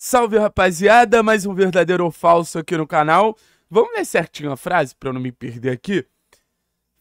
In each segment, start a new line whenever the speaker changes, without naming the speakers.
Salve rapaziada, mais um verdadeiro ou falso aqui no canal. Vamos ler certinho a frase para eu não me perder aqui?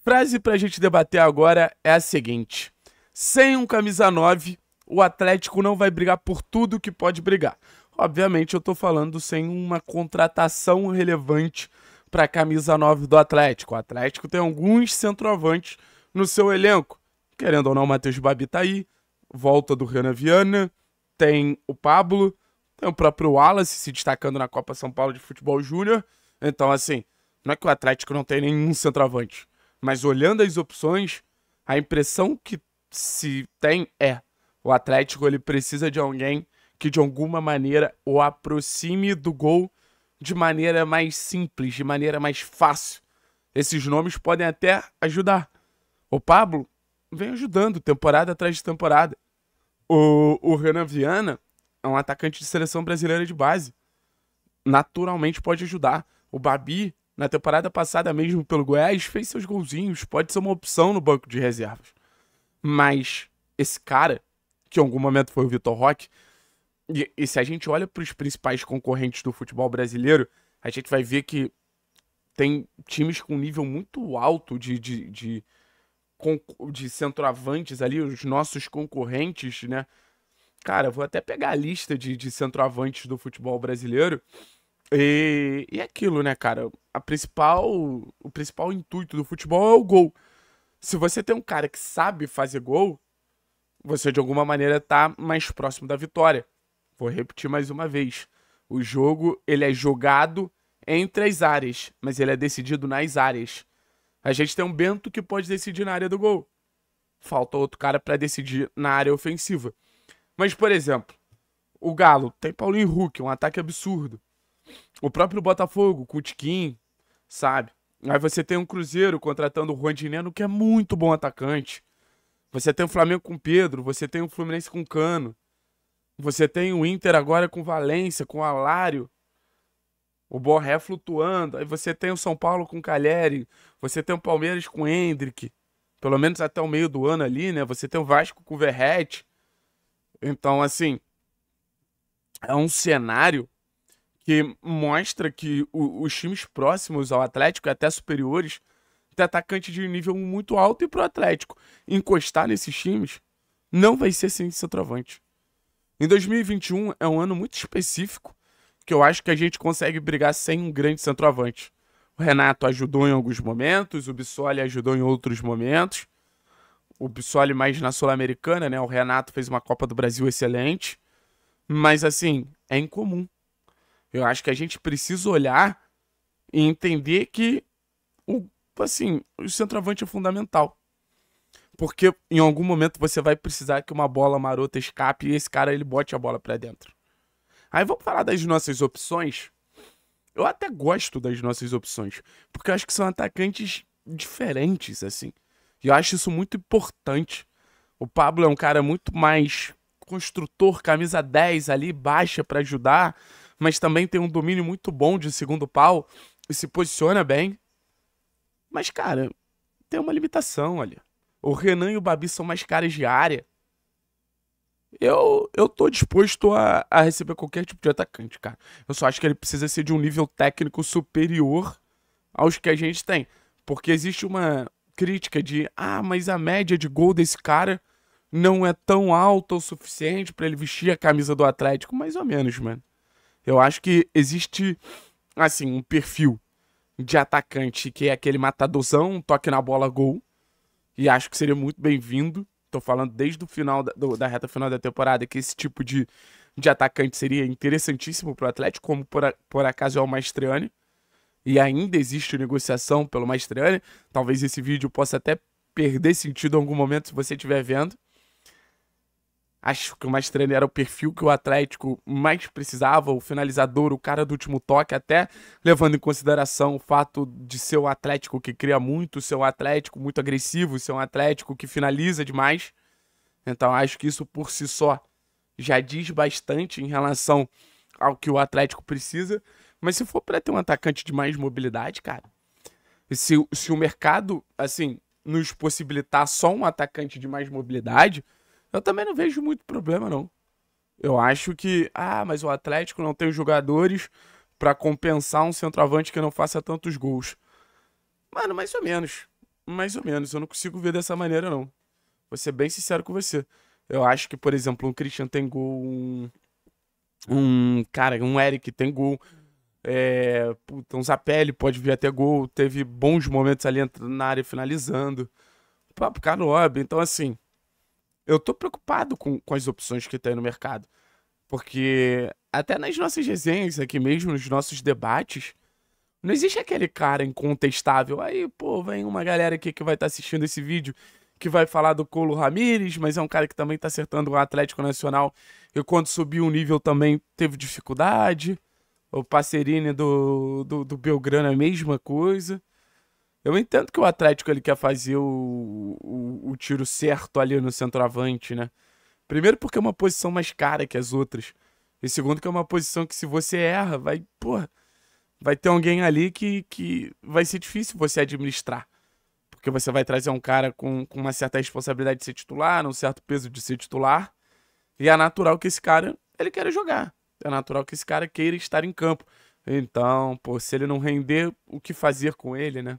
Frase pra gente debater agora é a seguinte: Sem um camisa 9, o Atlético não vai brigar por tudo que pode brigar. Obviamente eu tô falando sem uma contratação relevante para camisa 9 do Atlético. O Atlético tem alguns centroavantes no seu elenco. Querendo ou não, o Matheus Babi tá aí, volta do Renan Viana, tem o Pablo, tem então, o próprio Wallace se destacando na Copa São Paulo de Futebol Júnior. Então, assim, não é que o Atlético não tem nenhum centroavante, mas olhando as opções, a impressão que se tem é o Atlético ele precisa de alguém que de alguma maneira o aproxime do gol de maneira mais simples, de maneira mais fácil. Esses nomes podem até ajudar. O Pablo vem ajudando temporada atrás de temporada. O, o Renan Viana é um atacante de seleção brasileira de base. Naturalmente pode ajudar. O Babi, na temporada passada mesmo pelo Goiás, fez seus golzinhos, pode ser uma opção no banco de reservas. Mas esse cara, que em algum momento foi o Vitor Roque, e, e se a gente olha para os principais concorrentes do futebol brasileiro, a gente vai ver que tem times com nível muito alto de, de, de, de centroavantes ali, os nossos concorrentes, né? Cara, vou até pegar a lista de, de centroavantes do futebol brasileiro. E, e é aquilo, né, cara? A principal, o principal intuito do futebol é o gol. Se você tem um cara que sabe fazer gol, você de alguma maneira tá mais próximo da vitória. Vou repetir mais uma vez. O jogo, ele é jogado entre as áreas, mas ele é decidido nas áreas. A gente tem um Bento que pode decidir na área do gol. Falta outro cara para decidir na área ofensiva. Mas, por exemplo, o Galo tem Paulinho Hulk, um ataque absurdo. O próprio Botafogo com o Tiquinho, sabe? Aí você tem um Cruzeiro contratando o Juan Dineno, que é muito bom atacante. Você tem o Flamengo com Pedro, você tem o Fluminense com Cano. Você tem o Inter agora com Valência, com Alário. O Borré flutuando. Aí você tem o São Paulo com Calheri. Você tem o Palmeiras com Hendrick. Pelo menos até o meio do ano ali, né? Você tem o Vasco com o Verrete. Então, assim, é um cenário que mostra que o, os times próximos ao Atlético, e até superiores, têm atacante de nível muito alto e pro Atlético encostar nesses times não vai ser sem centroavante. Em 2021 é um ano muito específico que eu acho que a gente consegue brigar sem um grande centroavante. O Renato ajudou em alguns momentos, o Bissoli ajudou em outros momentos o Bissoli mais na Sul-Americana, né? O Renato fez uma Copa do Brasil excelente. Mas, assim, é incomum. Eu acho que a gente precisa olhar e entender que, o, assim, o centroavante é fundamental. Porque em algum momento você vai precisar que uma bola marota escape e esse cara ele bote a bola para dentro. Aí vamos falar das nossas opções. Eu até gosto das nossas opções, porque eu acho que são atacantes diferentes, assim. E eu acho isso muito importante. O Pablo é um cara muito mais construtor, camisa 10 ali, baixa para ajudar, mas também tem um domínio muito bom de segundo pau e se posiciona bem. Mas, cara, tem uma limitação ali. O Renan e o Babi são mais caras de área. Eu, eu tô disposto a, a receber qualquer tipo de atacante, cara. Eu só acho que ele precisa ser de um nível técnico superior aos que a gente tem. Porque existe uma, crítica de ah, mas a média de gol desse cara não é tão alta o suficiente para ele vestir a camisa do Atlético, mais ou menos, mano. Eu acho que existe assim, um perfil de atacante que é aquele matadorzão, toque na bola, gol. E acho que seria muito bem-vindo. Tô falando desde o final da, do, da, reta final da temporada que esse tipo de, de atacante seria interessantíssimo pro Atlético, como por, por acaso é o Maestriani e ainda existe negociação pelo Mastriani. Talvez esse vídeo possa até perder sentido em algum momento se você estiver vendo. Acho que o Mastriani era o perfil que o Atlético mais precisava, o finalizador, o cara do último toque, até levando em consideração o fato de ser o Atlético que cria muito, ser um Atlético muito agressivo, ser um Atlético que finaliza demais. Então acho que isso por si só já diz bastante em relação ao que o Atlético precisa. Mas se for para ter um atacante de mais mobilidade, cara, se, se o mercado, assim, nos possibilitar só um atacante de mais mobilidade, eu também não vejo muito problema, não. Eu acho que, ah, mas o Atlético não tem os jogadores para compensar um centroavante que não faça tantos gols. Mano, mais ou menos. Mais ou menos. Eu não consigo ver dessa maneira, não. Vou ser bem sincero com você. Eu acho que, por exemplo, um Christian tem gol um cara, um Eric tem gol. É, puta, um Zapelli pode vir até gol. Teve bons momentos ali entrando na área finalizando. o Papo Canob. Então, assim, eu tô preocupado com, com as opções que tem no mercado. Porque até nas nossas resenhas aqui mesmo, nos nossos debates, não existe aquele cara incontestável. Aí, pô, vem uma galera aqui que vai estar tá assistindo esse vídeo que vai falar do Colo Ramírez, mas é um cara que também está acertando o Atlético Nacional e quando subiu o nível também teve dificuldade. O Passerini do, do, do Belgrano é a mesma coisa. Eu entendo que o Atlético ele quer fazer o, o, o tiro certo ali no centroavante, né? Primeiro porque é uma posição mais cara que as outras. E segundo que é uma posição que se você erra, vai, porra, vai ter alguém ali que, que vai ser difícil você administrar. Porque você vai trazer um cara com, com uma certa responsabilidade de ser titular, um certo peso de ser titular. E é natural que esse cara, ele queira jogar. É natural que esse cara queira estar em campo. Então, pô, se ele não render, o que fazer com ele, né?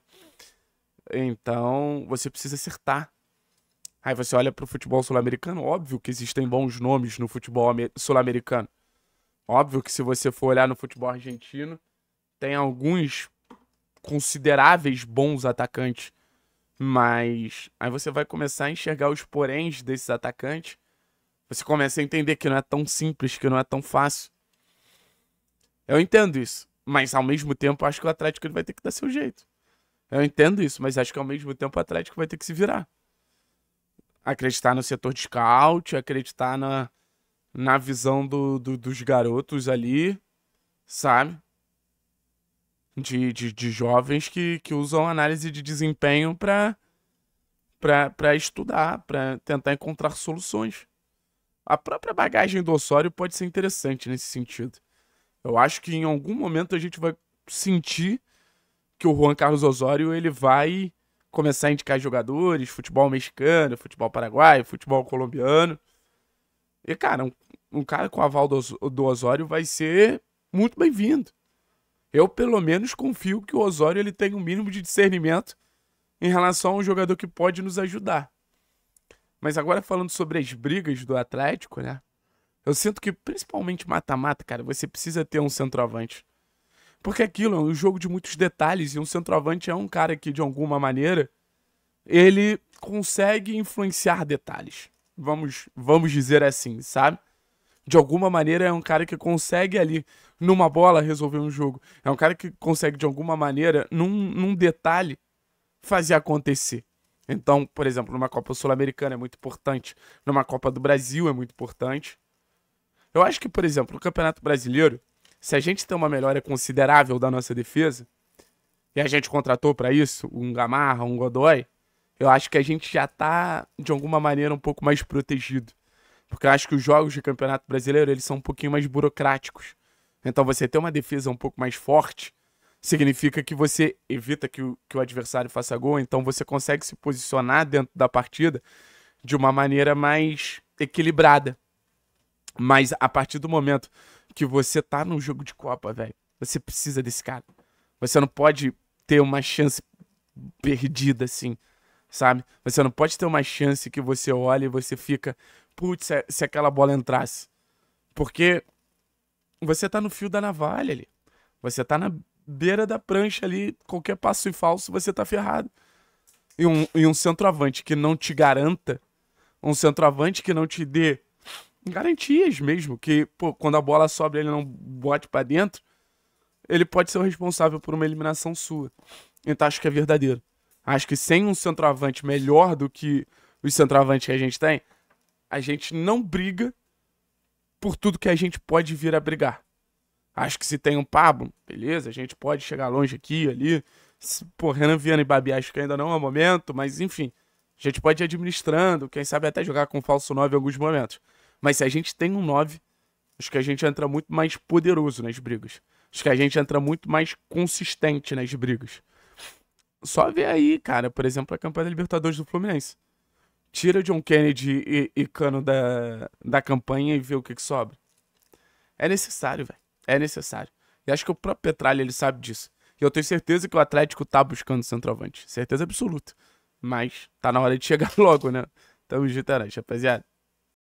Então, você precisa acertar. Aí você olha pro futebol sul-americano, óbvio que existem bons nomes no futebol sul-americano. Óbvio que se você for olhar no futebol argentino, tem alguns consideráveis bons atacantes. Mas aí você vai começar a enxergar os poréns desses atacantes. Você começa a entender que não é tão simples, que não é tão fácil. Eu entendo isso. Mas ao mesmo tempo, acho que o Atlético ele vai ter que dar seu jeito. Eu entendo isso, mas acho que ao mesmo tempo o Atlético vai ter que se virar. Acreditar no setor de scout, acreditar na, na visão do, do dos garotos ali, sabe? de, de, de jovens que, que usam análise de desempenho para para estudar, para tentar encontrar soluções. A própria bagagem do Osório pode ser interessante nesse sentido. Eu acho que em algum momento a gente vai sentir que o Juan Carlos Osório ele vai começar a indicar jogadores, futebol mexicano, futebol paraguaio, futebol colombiano. E, cara, um, um cara com o aval do, do Osório vai ser muito bem-vindo. Eu, pelo menos, confio que o Osório ele tem um mínimo de discernimento em relação a um jogador que pode nos ajudar. Mas agora falando sobre as brigas do Atlético, né? Eu sinto que, principalmente mata-mata, cara, você precisa ter um centroavante. Porque aquilo é um jogo de muitos detalhes e um centroavante é um cara que, de alguma maneira, ele consegue influenciar detalhes. Vamos, vamos dizer assim, sabe? de alguma maneira, é um cara que consegue ali, numa bola, resolver um jogo. É um cara que consegue, de alguma maneira, num, num detalhe, fazer acontecer. Então, por exemplo, numa Copa Sul-Americana é muito importante, numa Copa do Brasil é muito importante. Eu acho que, por exemplo, no Campeonato Brasileiro, se a gente tem uma melhora considerável da nossa defesa, e a gente contratou para isso um Gamarra, um Godoy, eu acho que a gente já tá, de alguma maneira, um pouco mais protegido. Porque eu acho que os jogos de Campeonato Brasileiro, eles são um pouquinho mais burocráticos. Então você ter uma defesa um pouco mais forte significa que você evita que o, que o adversário faça gol, então você consegue se posicionar dentro da partida de uma maneira mais equilibrada. Mas a partir do momento que você tá num jogo de Copa, velho, você precisa desse cara. Você não pode ter uma chance perdida assim, sabe? Você não pode ter uma chance que você olha e você fica, putz, se, é, se aquela bola entrasse. Porque você tá no fio da navalha ali. Você tá na beira da prancha ali, qualquer passo e falso, você tá ferrado. E um, e um centroavante que não te garanta, um centroavante que não te dê garantias mesmo, que pô, quando a bola sobe ele não bote para dentro, ele pode ser o responsável por uma eliminação sua. Então acho que é verdadeiro. Acho que sem um centroavante melhor do que os centroavantes que a gente tem, a gente não briga por tudo que a gente pode vir a brigar. Acho que se tem um Pablo, beleza, a gente pode chegar longe aqui, ali. Pô, Renan Viana e Babi, acho que ainda não é o momento, mas enfim. A gente pode ir administrando, quem sabe até jogar com falso 9 em alguns momentos. Mas se a gente tem um 9, acho que a gente entra muito mais poderoso nas brigas. Acho que a gente entra muito mais consistente nas brigas. Só ver aí, cara, por exemplo, a campanha da Libertadores do Fluminense. Tira John Kennedy e, e Cano da, da campanha e vê o que, que sobra. É necessário, velho. É necessário. E acho que o próprio Petralha, ele sabe disso. E eu tenho certeza que o Atlético tá buscando centroavante. Certeza absoluta. Mas tá na hora de chegar logo, né? Tamo junto, é rapaziada.